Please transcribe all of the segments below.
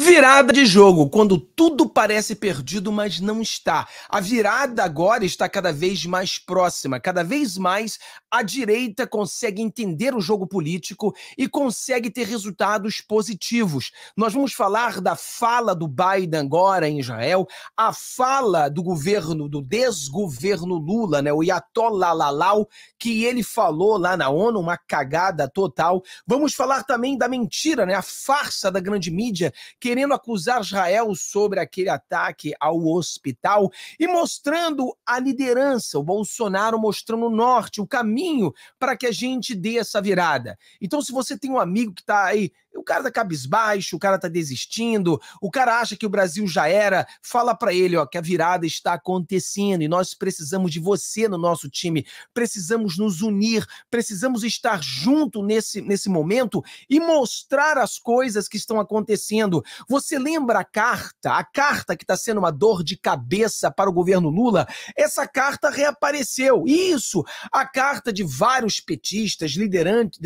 Virada de jogo, quando tudo parece perdido, mas não está. A virada agora está cada vez mais próxima, cada vez mais a direita consegue entender o jogo político e consegue ter resultados positivos. Nós vamos falar da fala do Biden agora em Israel, a fala do governo, do desgoverno Lula, né, o Yatollah Lalau, que ele falou lá na ONU, uma cagada total. Vamos falar também da mentira, né, a farsa da grande mídia, querendo acusar Israel sobre aquele ataque ao hospital e mostrando a liderança, o Bolsonaro mostrando o norte, o caminho caminho para que a gente dê essa virada. Então, se você tem um amigo que está aí o cara tá cabisbaixo, o cara tá desistindo, o cara acha que o Brasil já era. Fala para ele, ó, que a virada está acontecendo e nós precisamos de você no nosso time. Precisamos nos unir, precisamos estar junto nesse, nesse momento e mostrar as coisas que estão acontecendo. Você lembra a carta? A carta que está sendo uma dor de cabeça para o governo Lula? Essa carta reapareceu. Isso, a carta de vários petistas liderantes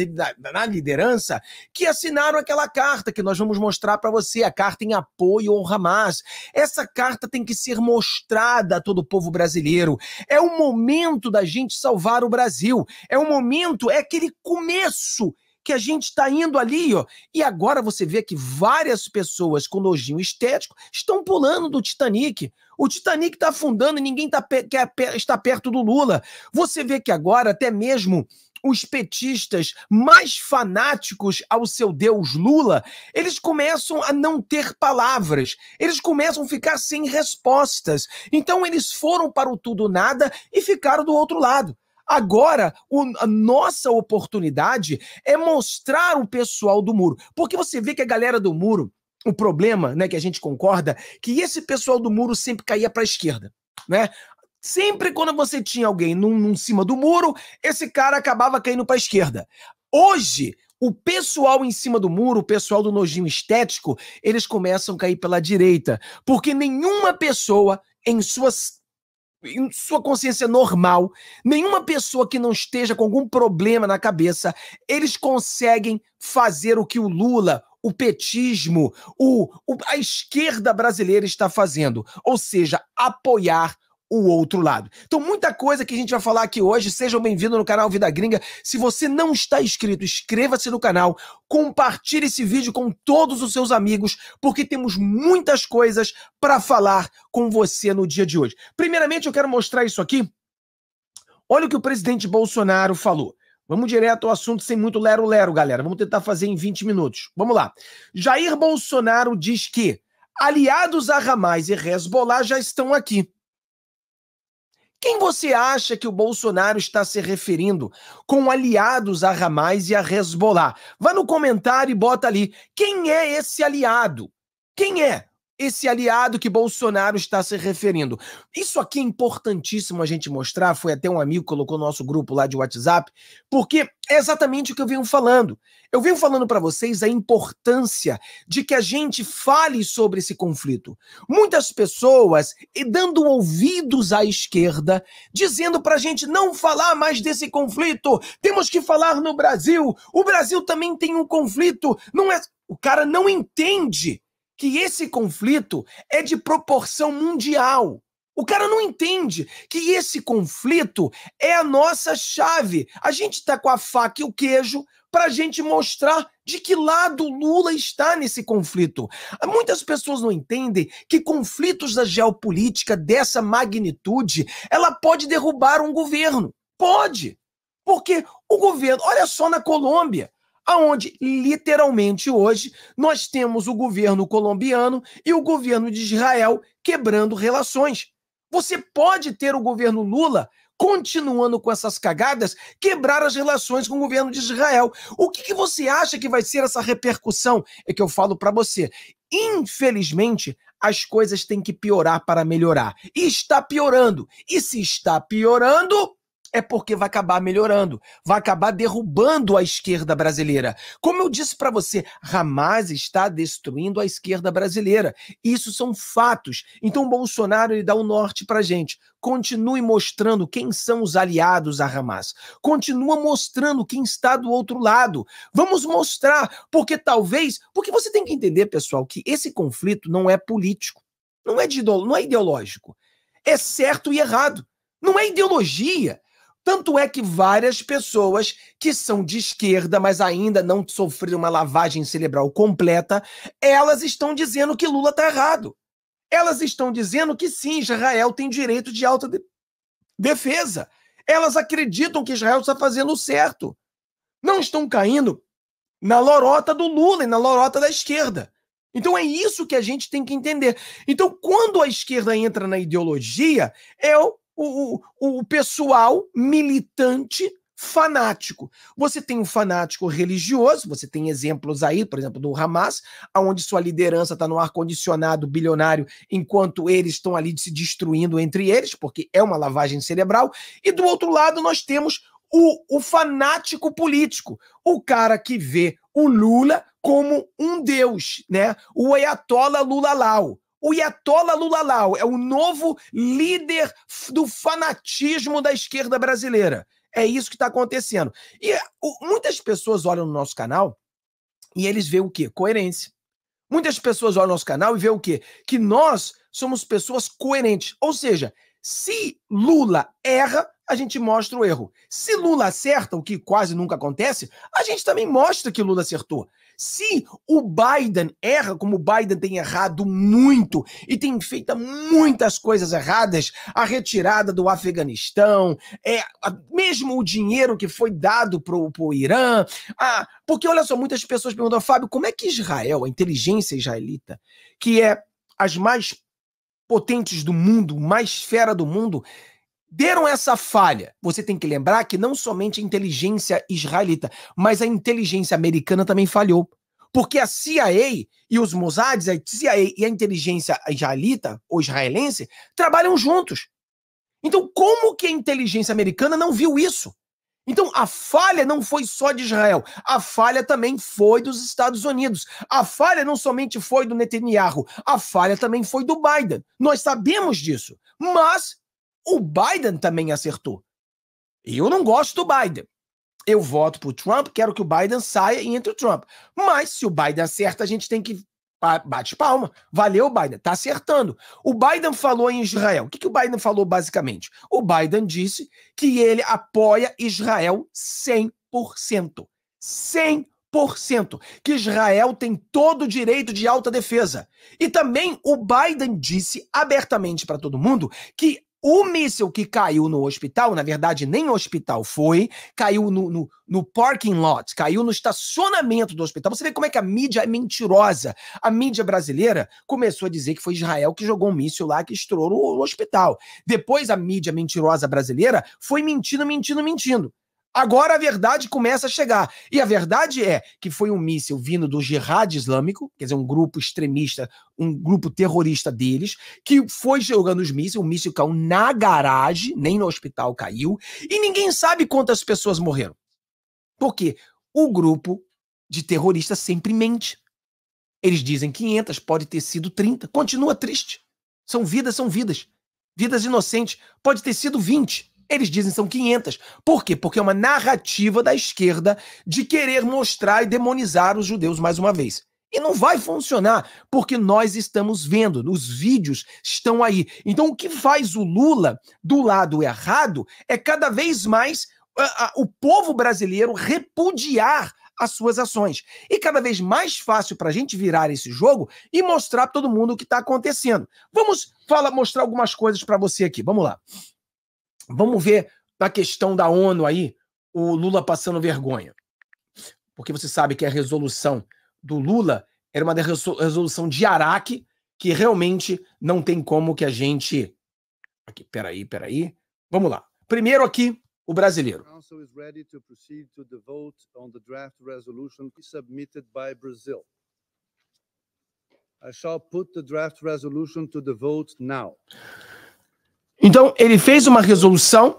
na liderança que assinaram aquela carta que nós vamos mostrar para você, a carta em apoio ao Hamas. Essa carta tem que ser mostrada a todo o povo brasileiro. É o momento da gente salvar o Brasil. É o momento, é aquele começo que a gente está indo ali, ó. E agora você vê que várias pessoas com nojinho estético estão pulando do Titanic. O Titanic está afundando e ninguém tá quer, estar está perto do Lula. Você vê que agora até mesmo os petistas mais fanáticos ao seu Deus Lula, eles começam a não ter palavras, eles começam a ficar sem respostas. Então eles foram para o tudo nada e ficaram do outro lado. Agora, o, a nossa oportunidade é mostrar o pessoal do muro. Porque você vê que a galera do muro, o problema, né, que a gente concorda, que esse pessoal do muro sempre caía para a esquerda. Né? Sempre quando você tinha alguém num, num cima do muro, esse cara acabava caindo para a esquerda. Hoje, o pessoal em cima do muro, o pessoal do nojinho estético, eles começam a cair pela direita, porque nenhuma pessoa em suas em sua consciência normal, nenhuma pessoa que não esteja com algum problema na cabeça, eles conseguem fazer o que o Lula, o petismo, o, o, a esquerda brasileira está fazendo, ou seja, apoiar o outro lado. Então, muita coisa que a gente vai falar aqui hoje. Sejam bem-vindos no canal Vida Gringa. Se você não está inscrito, inscreva-se no canal, compartilhe esse vídeo com todos os seus amigos, porque temos muitas coisas para falar com você no dia de hoje. Primeiramente, eu quero mostrar isso aqui. Olha o que o presidente Bolsonaro falou. Vamos direto ao assunto sem muito lero-lero, galera. Vamos tentar fazer em 20 minutos. Vamos lá. Jair Bolsonaro diz que aliados a Hamas e Hezbollah já estão aqui. Quem você acha que o Bolsonaro está se referindo com aliados a Hamas e a Hezbollah? Vá no comentário e bota ali. Quem é esse aliado? Quem é? esse aliado que Bolsonaro está se referindo. Isso aqui é importantíssimo a gente mostrar, foi até um amigo que colocou no nosso grupo lá de WhatsApp, porque é exatamente o que eu venho falando. Eu venho falando para vocês a importância de que a gente fale sobre esse conflito. Muitas pessoas dando ouvidos à esquerda, dizendo para a gente não falar mais desse conflito, temos que falar no Brasil, o Brasil também tem um conflito, não é. O cara não entende que esse conflito é de proporção mundial. O cara não entende que esse conflito é a nossa chave. A gente está com a faca e o queijo para a gente mostrar de que lado Lula está nesse conflito. Muitas pessoas não entendem que conflitos da geopolítica dessa magnitude ela pode derrubar um governo. Pode, porque o governo, olha só na Colômbia, aonde literalmente hoje nós temos o governo colombiano e o governo de Israel quebrando relações. Você pode ter o governo Lula continuando com essas cagadas, quebrar as relações com o governo de Israel. O que, que você acha que vai ser essa repercussão? É que eu falo para você. Infelizmente, as coisas têm que piorar para melhorar. E está piorando. E se está piorando, é porque vai acabar melhorando, vai acabar derrubando a esquerda brasileira. Como eu disse para você, Hamas está destruindo a esquerda brasileira. Isso são fatos. Então Bolsonaro ele dá o um norte para gente. Continue mostrando quem são os aliados a Hamas. Continua mostrando quem está do outro lado. Vamos mostrar, porque talvez, porque você tem que entender, pessoal, que esse conflito não é político, não é, de, não é ideológico. É certo e errado. Não é ideologia. Tanto é que várias pessoas que são de esquerda, mas ainda não sofreram uma lavagem cerebral completa, elas estão dizendo que Lula está errado. Elas estão dizendo que sim, Israel tem direito de alta de... defesa. Elas acreditam que Israel está fazendo o certo. Não estão caindo na lorota do Lula e na lorota da esquerda. Então é isso que a gente tem que entender. Então, quando a esquerda entra na ideologia, é o o, o, o pessoal militante fanático. Você tem um fanático religioso, você tem exemplos aí, por exemplo, do Hamas, onde sua liderança está no ar-condicionado bilionário, enquanto eles estão ali se destruindo entre eles, porque é uma lavagem cerebral. E do outro lado, nós temos o, o fanático político, o cara que vê o Lula como um deus, né? O Ayatollah Lula Lau o Iatola Lulalau, é o novo líder do fanatismo da esquerda brasileira. É isso que está acontecendo. E o, muitas pessoas olham no nosso canal e eles veem o quê? Coerência. Muitas pessoas olham no nosso canal e veem o quê? Que nós somos pessoas coerentes. Ou seja, se Lula erra, a gente mostra o erro. Se Lula acerta, o que quase nunca acontece, a gente também mostra que Lula acertou. Se o Biden erra, como o Biden tem errado muito e tem feito muitas coisas erradas, a retirada do Afeganistão, é, a, mesmo o dinheiro que foi dado para o Irã. A, ah, porque, olha só, muitas pessoas perguntam, Fábio, como é que Israel, a inteligência israelita, que é as mais potentes do mundo, mais fera do mundo, deram essa falha. Você tem que lembrar que não somente a inteligência israelita, mas a inteligência americana também falhou. Porque a CIA e os Mossad, a CIA e a inteligência israelita ou israelense trabalham juntos. Então, como que a inteligência americana não viu isso? Então, a falha não foi só de Israel, a falha também foi dos Estados Unidos. A falha não somente foi do Netanyahu, a falha também foi do Biden. Nós sabemos disso, mas o Biden também acertou. Eu não gosto do Biden. Eu voto pro Trump, quero que o Biden saia e entre o Trump. Mas se o Biden acerta, a gente tem que bate palma. Valeu, Biden. Tá acertando. O Biden falou em Israel. O que, que o Biden falou basicamente? O Biden disse que ele apoia Israel 100%. 100%. Que Israel tem todo o direito de alta defesa. E também o Biden disse abertamente para todo mundo que o míssil que caiu no hospital, na verdade, nem hospital foi, caiu no, no, no, parking lot, caiu no estacionamento do hospital. Você vê como é que a mídia é mentirosa. A mídia brasileira começou a dizer que foi Israel que jogou um míssil lá que estourou no hospital. Depois a mídia mentirosa brasileira foi mentindo, mentindo, mentindo. Agora a verdade começa a chegar. E a verdade é que foi um míssil vindo do Jihad Islâmico, quer dizer, um grupo extremista, um grupo terrorista deles, que foi jogando os mísseis, o míssil caiu na garagem, nem no hospital caiu, e ninguém sabe quantas pessoas morreram. Porque o grupo de terroristas sempre mente. Eles dizem 500, pode ter sido 30. Continua triste. São vidas, são vidas. Vidas inocentes. Pode ter sido 20 eles dizem são 500. Por quê? Porque é uma narrativa da esquerda de querer mostrar e demonizar os judeus mais uma vez. E não vai funcionar, porque nós estamos vendo, os vídeos estão aí. Então, o que faz o Lula do lado errado é cada vez mais ah, ah, o povo brasileiro repudiar as suas ações. E cada vez mais fácil para a gente virar esse jogo e mostrar para todo mundo o que está acontecendo. Vamos fala, mostrar algumas coisas para você aqui. Vamos lá. Vamos ver na questão da ONU aí, o Lula passando vergonha. Porque você sabe que a resolução do Lula era uma resolução de Araque que realmente não tem como que a gente. Aqui, peraí, peraí. Vamos lá. Primeiro aqui, o brasileiro. I shall put the draft resolution to the vote now. Então, ele fez uma resolução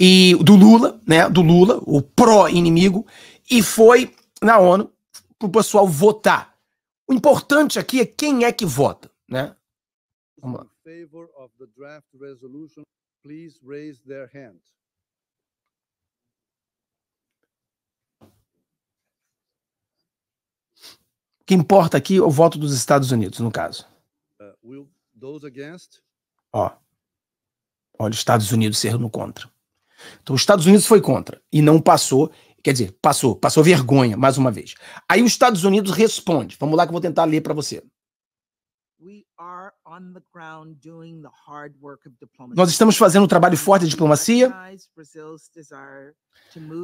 e do Lula, né, do Lula, o pró-inimigo, e foi na ONU para o pessoal votar. O importante aqui é quem é que vota, né? Vamos lá. O que importa aqui é o voto dos Estados Unidos, no caso. Uh, Ó. Olha, os Estados Unidos sendo contra. Então, os Estados Unidos foi contra e não passou. Quer dizer, passou, passou vergonha, mais uma vez. Aí os Estados Unidos responde. Vamos lá que eu vou tentar ler para você. Nós estamos fazendo um trabalho forte de diplomacia.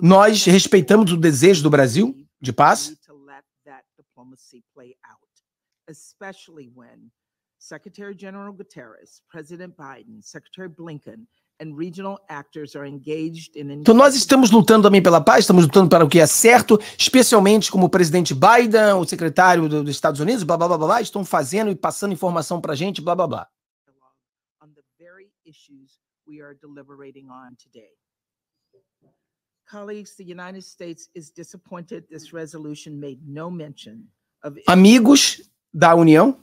Nós respeitamos o desejo do Brasil de paz, Secretary General Guterres, President Biden, Secretary Blinken, então, nós estamos lutando também pela paz, estamos lutando para o que é certo, especialmente como o presidente Biden, o secretário dos Estados Unidos, blá blá blá blá, estão fazendo e passando informação para a gente, blá blá blá. Amigos da União,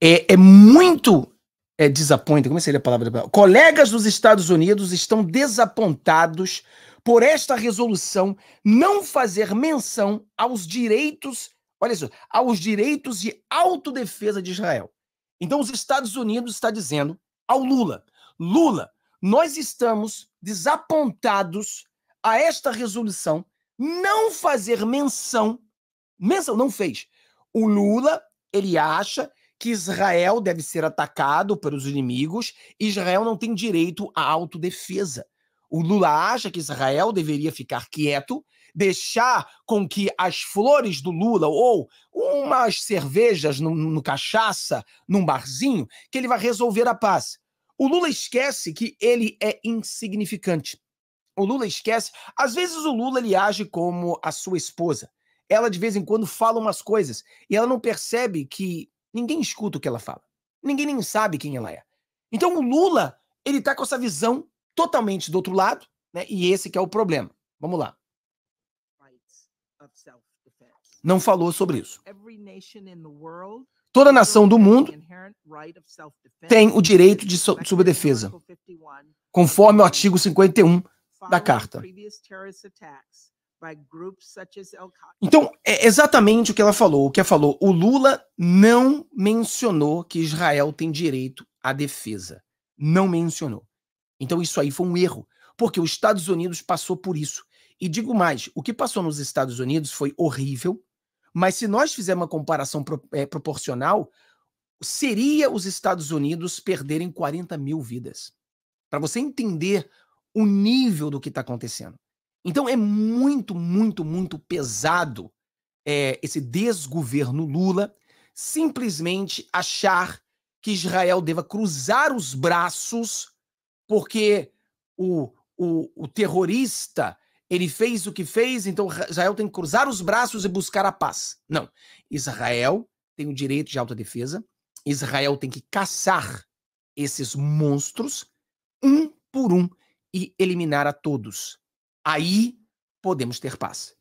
é, é muito é, desaponta, como é seria a palavra? Colegas dos Estados Unidos estão desapontados por esta resolução não fazer menção aos direitos, olha isso, aos direitos de autodefesa de Israel. Então os Estados Unidos está dizendo ao Lula, Lula, nós estamos desapontados a esta resolução não fazer menção, menção não fez. O Lula, ele acha que Israel deve ser atacado pelos inimigos, Israel não tem direito à autodefesa. O Lula acha que Israel deveria ficar quieto, deixar com que as flores do Lula ou umas cervejas no, no cachaça, num barzinho, que ele vai resolver a paz. O Lula esquece que ele é insignificante. O Lula esquece. Às vezes o Lula ele age como a sua esposa. Ela de vez em quando fala umas coisas e ela não percebe que Ninguém escuta o que ela fala. Ninguém nem sabe quem ela é. Então o Lula, ele tá com essa visão totalmente do outro lado, né? E esse que é o problema. Vamos lá. Não falou sobre isso. Toda nação do mundo tem o direito de defesa, conforme o artigo 51 da Carta. Então, é exatamente o que ela falou, o que ela falou. O Lula não mencionou que Israel tem direito à defesa. Não mencionou. Então, isso aí foi um erro, porque os Estados Unidos passou por isso. E digo mais, o que passou nos Estados Unidos foi horrível, mas se nós fizermos uma comparação pro, é, proporcional, seria os Estados Unidos perderem 40 mil vidas. Para você entender o nível do que está acontecendo. Então é muito, muito, muito pesado é, esse desgoverno Lula simplesmente achar que Israel deva cruzar os braços porque o, o, o terrorista ele fez o que fez, então Israel tem que cruzar os braços e buscar a paz. Não. Israel tem o direito de autodefesa, Israel tem que caçar esses monstros um por um e eliminar a todos. Aí podemos ter paz.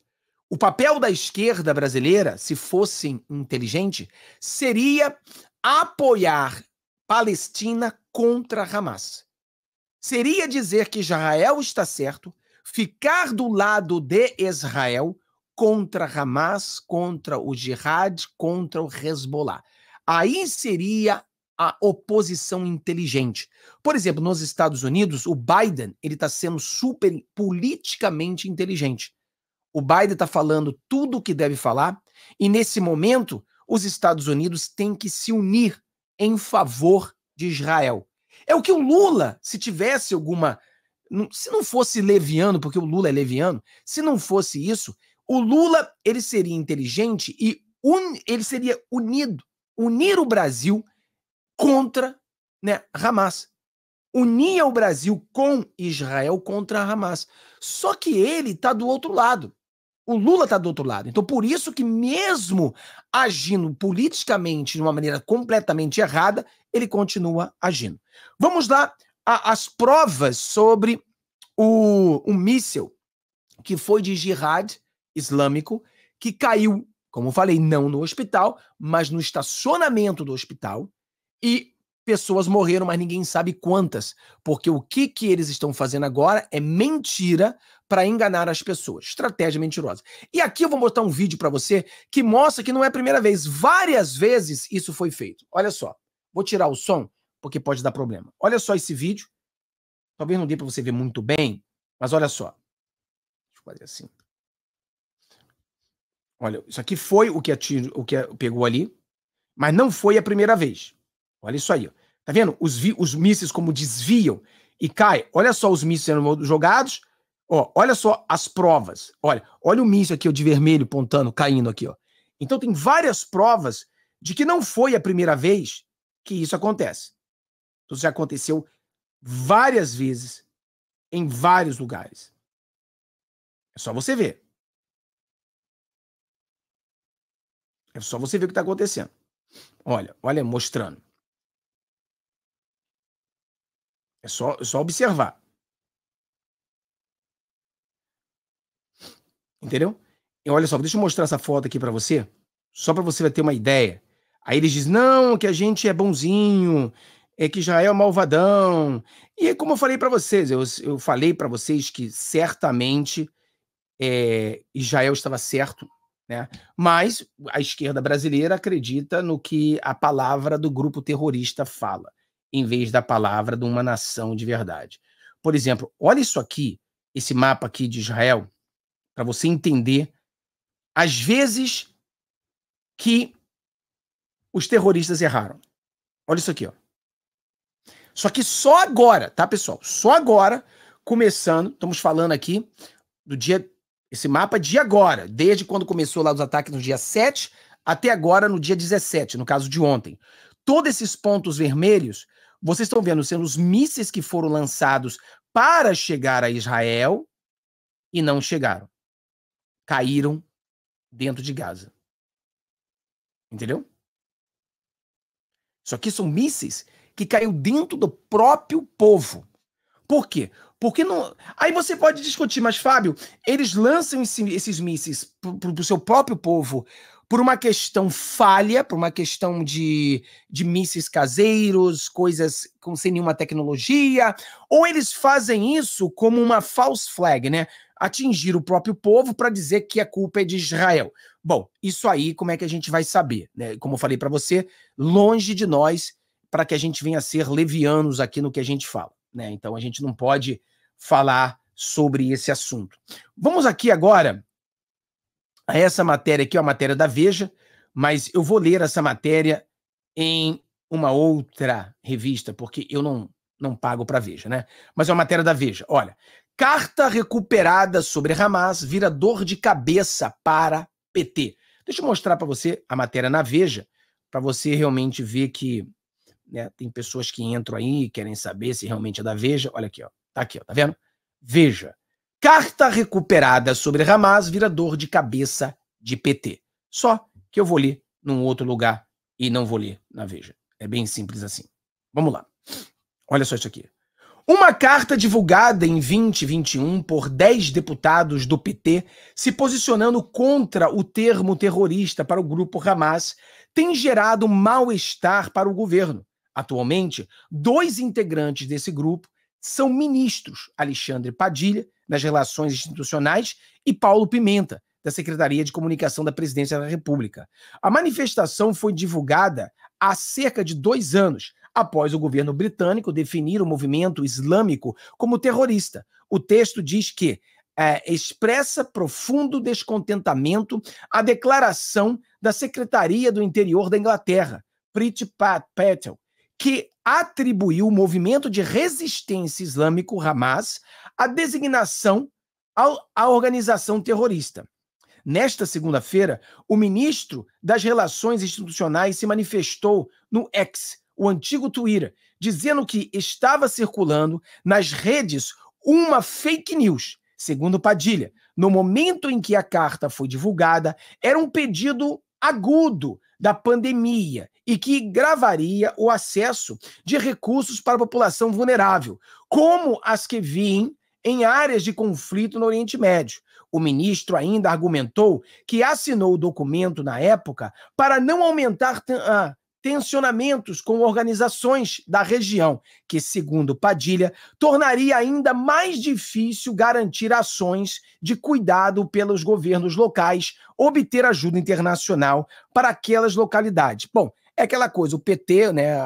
O papel da esquerda brasileira, se fosse inteligente, seria apoiar Palestina contra Hamas. Seria dizer que Israel está certo, ficar do lado de Israel contra Hamas, contra o Jihad, contra o Hezbollah. Aí seria a oposição inteligente. Por exemplo, nos Estados Unidos, o Biden ele está sendo super politicamente inteligente. O Biden está falando tudo o que deve falar e nesse momento os Estados Unidos têm que se unir em favor de Israel. É o que o Lula, se tivesse alguma, se não fosse leviano, porque o Lula é leviano, se não fosse isso, o Lula ele seria inteligente e un, ele seria unido, unir o Brasil contra né, Hamas. Unia o Brasil com Israel contra Hamas. Só que ele está do outro lado. O Lula está do outro lado. Então, por isso que, mesmo agindo politicamente de uma maneira completamente errada, ele continua agindo. Vamos lá às provas sobre o, o míssil que foi de jihad islâmico, que caiu, como falei, não no hospital, mas no estacionamento do hospital, e pessoas morreram, mas ninguém sabe quantas, porque o que, que eles estão fazendo agora é mentira para enganar as pessoas, estratégia mentirosa. E aqui eu vou mostrar um vídeo para você que mostra que não é a primeira vez, várias vezes isso foi feito. Olha só, vou tirar o som porque pode dar problema. Olha só esse vídeo, talvez não dê para você ver muito bem, mas olha só. Deixa eu fazer assim. Olha, isso aqui foi o que, atingiu, o que pegou ali, mas não foi a primeira vez. Olha isso aí. Ó. Tá vendo? Os, os mísseis como desviam e cai. Olha só os mísseis sendo jogados. Ó, olha só as provas. Olha, olha o míssil aqui ó, de vermelho pontando, caindo aqui. Ó. Então tem várias provas de que não foi a primeira vez que isso acontece. Então, isso já aconteceu várias vezes em vários lugares. É só você ver. É só você ver o que está acontecendo. Olha, olha, mostrando. É só, é só observar. Entendeu? E olha só, deixa eu mostrar essa foto aqui para você, só para você ter uma ideia. Aí eles dizem: não, que a gente é bonzinho, é que Israel é malvadão. E como eu falei para vocês, eu, eu falei para vocês que certamente é, Israel estava certo, né? mas a esquerda brasileira acredita no que a palavra do grupo terrorista fala em vez da palavra de uma nação de verdade. Por exemplo, olha isso aqui, esse mapa aqui de Israel, para você entender as vezes que os terroristas erraram. Olha isso aqui, ó. Só que só agora, tá, pessoal? Só agora, começando, estamos falando aqui do dia, esse mapa de agora, desde quando começou lá os ataques no dia 7 até agora no dia 17, no caso de ontem. Todos esses pontos vermelhos vocês estão vendo sendo os mísseis que foram lançados para chegar a Israel e não chegaram. Caíram dentro de Gaza. Entendeu? Só que são mísseis que caiu dentro do próprio povo. Por quê? Porque não. Aí você pode discutir, mas Fábio, eles lançam esses mísseis para o seu próprio povo por uma questão falha, por uma questão de, de mísseis caseiros, coisas com, sem nenhuma tecnologia, ou eles fazem isso como uma false flag, né? Atingir o próprio povo para dizer que a culpa é de Israel. Bom, isso aí, como é que a gente vai saber? Né? Como eu falei para você, longe de nós para que a gente venha a ser levianos aqui no que a gente fala. Né? Então a gente não pode falar sobre esse assunto. Vamos aqui agora essa matéria aqui, é a matéria da Veja, mas eu vou ler essa matéria em uma outra revista, porque eu não, não pago para Veja, né? Mas é uma matéria da Veja. Olha, carta recuperada sobre Hamas vira dor de cabeça para PT. Deixa eu mostrar para você a matéria na Veja, para você realmente ver que né, tem pessoas que entram aí e querem saber se realmente é da Veja. Olha aqui, ó. Tá aqui, ó, tá vendo? Veja. Carta recuperada sobre Hamas vira dor de cabeça de PT. Só que eu vou ler num outro lugar e não vou ler na Veja. É bem simples assim. Vamos lá. Olha só isso aqui. Uma carta divulgada em 2021 por 10 deputados do PT se posicionando contra o termo terrorista para o grupo Hamas tem gerado mal-estar para o governo. Atualmente, dois integrantes desse grupo são ministros, Alexandre Padilha nas relações institucionais, e Paulo Pimenta, da Secretaria de Comunicação da Presidência da República. A manifestação foi divulgada há cerca de dois anos, após o governo britânico definir o movimento islâmico como terrorista. O texto diz que é, expressa profundo descontentamento a declaração da Secretaria do Interior da Inglaterra, Priti Patel, que atribuiu o movimento de resistência islâmico Hamas a designação à organização terrorista. Nesta segunda-feira, o ministro das Relações Institucionais se manifestou no X, o antigo Twitter, dizendo que estava circulando nas redes uma fake news. Segundo Padilha, no momento em que a carta foi divulgada, era um pedido agudo da pandemia e que gravaria o acesso de recursos para a população vulnerável, como as que vêm em áreas de conflito no Oriente Médio. O ministro ainda argumentou que assinou o documento na época para não aumentar ah, tensionamentos com organizações da região, que, segundo Padilha, tornaria ainda mais difícil garantir ações de cuidado pelos governos locais, obter ajuda internacional para aquelas localidades. Bom, é aquela coisa, o PT, né,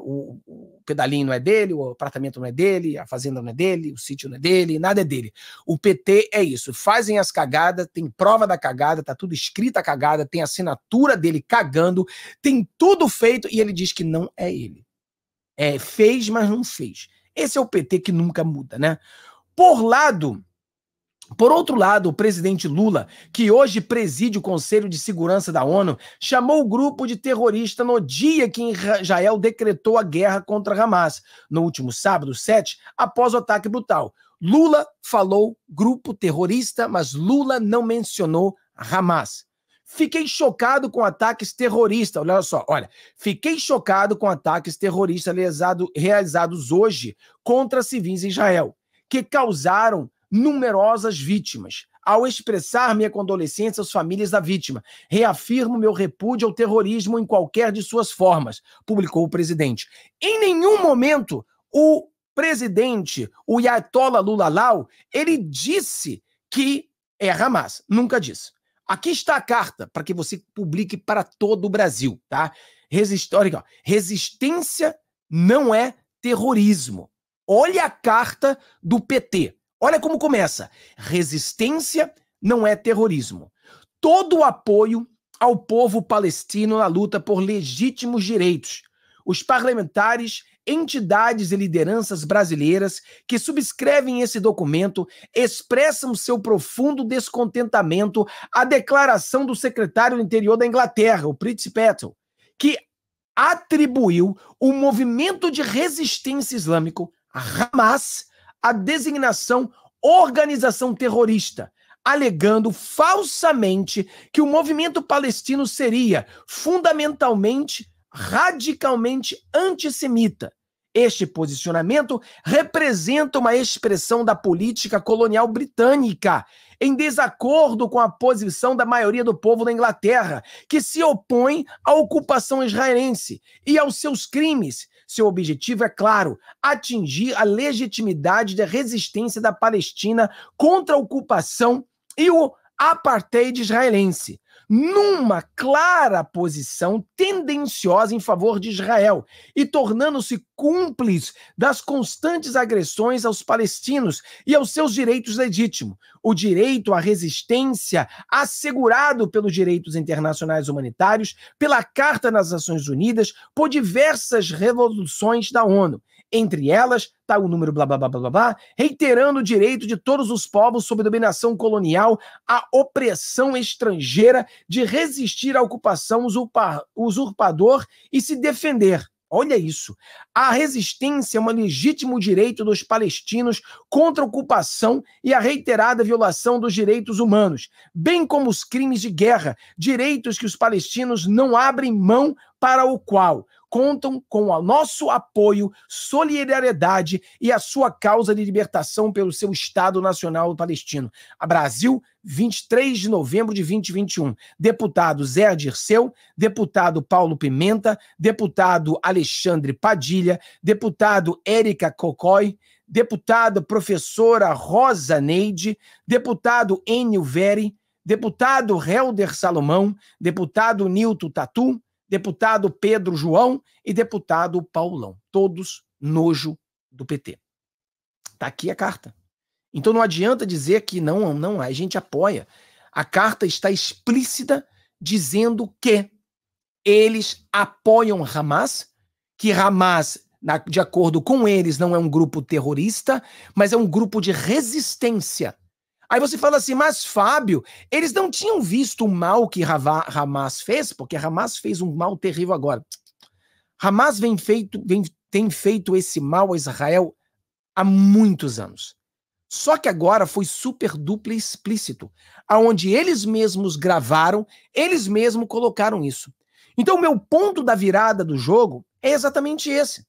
o, o, pedalinho não é dele, o apartamento não é dele, a fazenda não é dele, o sítio não é dele, nada é dele. O PT é isso, fazem as cagadas, tem prova da cagada, tá tudo escrita a cagada, tem assinatura dele cagando, tem tudo feito e ele diz que não é ele. É, fez, mas não fez. Esse é o PT que nunca muda, né? Por lado, por outro lado, o presidente Lula, que hoje preside o Conselho de Segurança da ONU, chamou o grupo de terrorista no dia que Israel decretou a guerra contra Hamas, no último sábado, 7, após o ataque brutal. Lula falou grupo terrorista, mas Lula não mencionou Hamas. Fiquei chocado com ataques terroristas. Olha só, olha. Fiquei chocado com ataques terroristas realizado, realizados hoje contra civis em Israel, que causaram numerosas vítimas. Ao expressar minha condolência às famílias da vítima, reafirmo meu repúdio ao terrorismo em qualquer de suas formas, publicou o presidente. Em nenhum momento o presidente, o Yatola Lulalau, ele disse que é Hamas. Nunca disse. Aqui está a carta para que você publique para todo o Brasil, tá? Olha Resistência não é terrorismo. Olha a carta do PT. Olha como começa. Resistência não é terrorismo. Todo o apoio ao povo palestino na luta por legítimos direitos. Os parlamentares, entidades e lideranças brasileiras que subscrevem esse documento expressam seu profundo descontentamento à declaração do secretário do interior da Inglaterra, o Prince Patel, que atribuiu o movimento de resistência islâmico, a Hamas, a designação organização terrorista, alegando falsamente que o movimento palestino seria fundamentalmente, radicalmente antissemita. Este posicionamento representa uma expressão da política colonial britânica, em desacordo com a posição da maioria do povo da Inglaterra, que se opõe à ocupação israelense e aos seus crimes, seu objetivo é claro: atingir a legitimidade da resistência da Palestina contra a ocupação e o apartheid israelense numa clara posição tendenciosa em favor de Israel e tornando-se cúmplice das constantes agressões aos palestinos e aos seus direitos legítimos, o direito à resistência assegurado pelos direitos internacionais humanitários, pela Carta das Nações Unidas, por diversas resoluções da ONU. Entre elas está o número blá blá blá blá blá, reiterando o direito de todos os povos sob dominação colonial à opressão estrangeira de resistir à ocupação usurpa, usurpador e se defender. Olha isso. A resistência é um legítimo direito dos palestinos contra a ocupação e a reiterada violação dos direitos humanos, bem como os crimes de guerra, direitos que os palestinos não abrem mão para o qual contam com o nosso apoio, solidariedade e a sua causa de libertação pelo seu Estado Nacional Palestino. A Brasil, 23 de novembro de 2021. Deputado Zé Dirceu, deputado Paulo Pimenta, deputado Alexandre Padilha, deputado Érica Cocói, Deputado professora Rosa Neide, deputado Enio Veri, deputado Helder Salomão, deputado Nilton Tatu, deputado Pedro João e deputado Paulão. Todos nojo do PT. Está aqui a carta. Então não adianta dizer que não, não, a gente apoia. A carta está explícita dizendo que eles apoiam Hamas, que Hamas, de acordo com eles, não é um grupo terrorista, mas é um grupo de resistência Aí você fala assim, mas Fábio, eles não tinham visto o mal que Hamas fez, porque Hamas fez um mal terrível agora. Hamas vem feito, vem, tem feito esse mal a Israel há muitos anos. Só que agora foi super dupla e explícito, aonde eles mesmos gravaram, eles mesmos colocaram isso. Então, o meu ponto da virada do jogo é exatamente esse.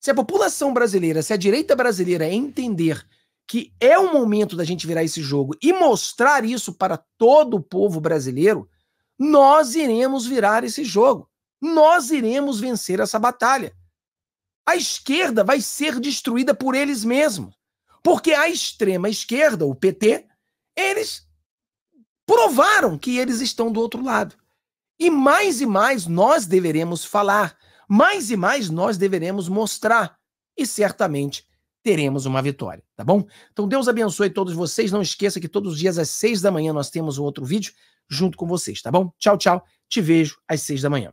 Se a população brasileira, se a direita brasileira entender que é o momento da gente virar esse jogo e mostrar isso para todo o povo brasileiro, nós iremos virar esse jogo. Nós iremos vencer essa batalha. A esquerda vai ser destruída por eles mesmos. Porque a extrema esquerda, o PT, eles provaram que eles estão do outro lado. E mais e mais nós deveremos falar, mais e mais nós deveremos mostrar. E certamente teremos uma vitória, tá bom? Então Deus abençoe todos vocês. Não esqueça que todos os dias às seis da manhã nós temos um outro vídeo junto com vocês, tá bom? Tchau, tchau. Te vejo às seis da manhã.